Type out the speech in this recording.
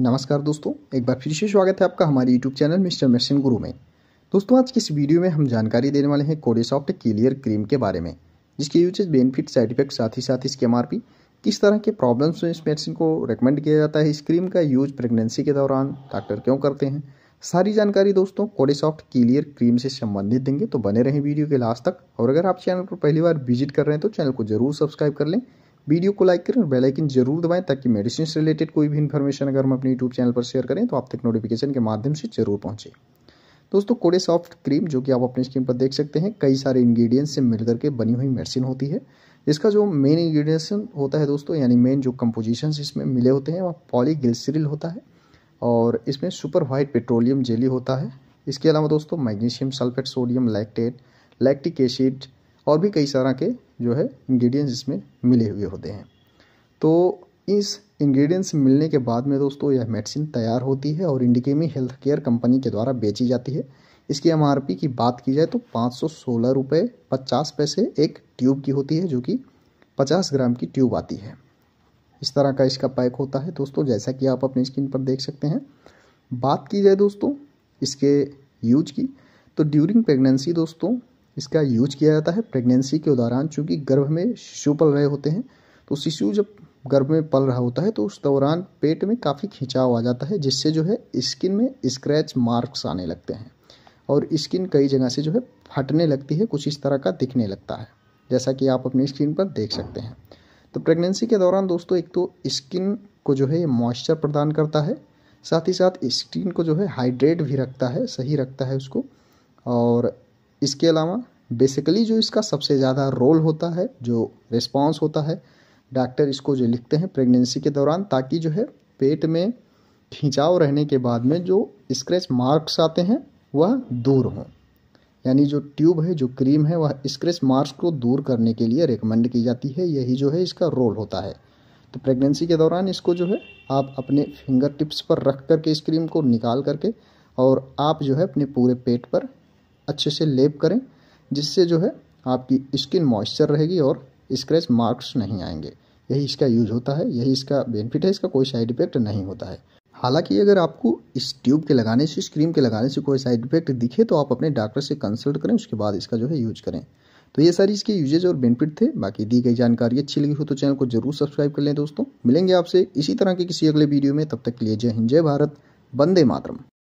नमस्कार दोस्तों एक बार फिर से स्वागत है आपका हमारे यूट्यूब चैनल मिस्टर मेसिन गुरु में दोस्तों आज की इस वीडियो में हम जानकारी देने वाले हैं कोडेसॉफ्ट क्लियर क्रीम के बारे में जिसके यूजेज बेनिफिट साइड इफेक्ट साथ ही साथ इसके एम किस तरह के प्रॉब्लम्स में इस मेडिसिन को रिकमेंड किया जाता है इस क्रीम का यूज प्रेगनेंसी के दौरान डॉक्टर क्यों करते हैं सारी जानकारी दोस्तों कोडेसॉफ्ट क्लियर क्रीम से संबंधित देंगे तो बने रहें वीडियो के लास्ट तक और अगर आप चैनल पर पहली बार विजिट कर रहे हैं तो चैनल को जरूर सब्सक्राइब कर लें वीडियो को लाइक करें और बेल आइकन जरूर दबाएं ताकि मेडिसिन से रिलेटेड कोई भी इन्फॉर्मेशन अगर हम अपने यूट्यूब चैनल पर शेयर करें तो आप तक नोटिफिकेशन के माध्यम से जरूर पहुंचे दोस्तों कोडे सॉफ्ट क्रीम जो कि आप अपने स्क्रीन पर देख सकते हैं कई सारे इंग्रेडिएंट्स से मिलकर के बनी हुई मेडिसिन होती है इसका जो मेन इंग्रेडिएंट्स होता है दोस्तों यानी मेन जो कंपोजिशन इसमें मिले होते हैं वह पॉलीग्लिसरिल होता है और इसमें सुपर वाइट पेट्रोलियम जेली होता है इसके अलावा दोस्तों magnesium sulphate sodium lactate lactic acid और भी कई सारा के जो है इंग्रेडिएंट्स इसमें मिले हुए होते हैं तो इस इंग्रेडिएंट्स मिलने के बाद में दोस्तों यह मेडिसिन तैयार होती है और इंडिकेमी हेल्थ केयर कंपनी के द्वारा बेची जाती है इसकी एम की बात की जाए तो पाँच सौ सोलह रुपये पचास पैसे एक ट्यूब की होती है जो कि पचास ग्राम की ट्यूब आती है इस तरह का इसका पैक होता है दोस्तों जैसा कि आप अपने स्क्रीन पर देख सकते हैं बात की जाए दोस्तों इसके यूज की तो ड्यूरिंग प्रेगनेंसी दोस्तों इसका यूज किया जाता है प्रेगनेंसी के दौरान चूँकि गर्भ में शिशु पल रहे होते हैं तो शिशु जब गर्भ में पल रहा होता है तो उस दौरान पेट में काफ़ी खिंचाव आ जाता है जिससे जो है स्किन में स्क्रैच मार्क्स आने लगते हैं और स्किन कई जगह से जो है फटने लगती है कुछ इस तरह का दिखने लगता है जैसा कि आप अपनी स्क्रीन पर देख सकते हैं तो प्रेगनेंसी के दौरान दोस्तों एक तो स्किन को जो है मॉइस्चर प्रदान करता है साथ ही साथ स्किन को जो है हाइड्रेट भी रखता है सही रखता है उसको और इसके अलावा बेसिकली जो इसका सबसे ज़्यादा रोल होता है जो रिस्पॉन्स होता है डॉक्टर इसको जो लिखते हैं प्रेगनेंसी के दौरान ताकि जो है पेट में खिंचाव रहने के बाद में जो स्क्रैच मार्क्स आते हैं वह दूर हों यानी जो ट्यूब है जो क्रीम है वह स्क्रैच मार्क्स को दूर करने के लिए रिकमेंड की जाती है यही जो है इसका रोल होता है तो प्रेगनेंसी के दौरान इसको जो है आप अपने फिंगर टिप्स पर रख करके इस क्रीम को निकाल करके और आप जो है अपने पूरे पेट पर अच्छे से लेप करें जिससे जो है आपकी स्किन मॉइस्चर रहेगी और स्क्रैच मार्क्स नहीं आएंगे यही इसका यूज होता है यही इसका बेनिफिट है इसका कोई साइड इफेक्ट नहीं होता है हालांकि अगर आपको इस ट्यूब के लगाने से इस क्रीम के लगाने से कोई साइड इफेक्ट दिखे तो आप अपने डॉक्टर से कंसल्ट करें उसके बाद इसका जो है यूज करें तो ये सारी इसके यूजेज और बेनिफिट थे बाकी दी गई जानकारी अच्छी लगी हो तो चैनल को जरूर सब्सक्राइब कर लें दोस्तों मिलेंगे आपसे इसी तरह के किसी अगले वीडियो में तब तक के लिए जय हिंद जय भारत वंदे मातरम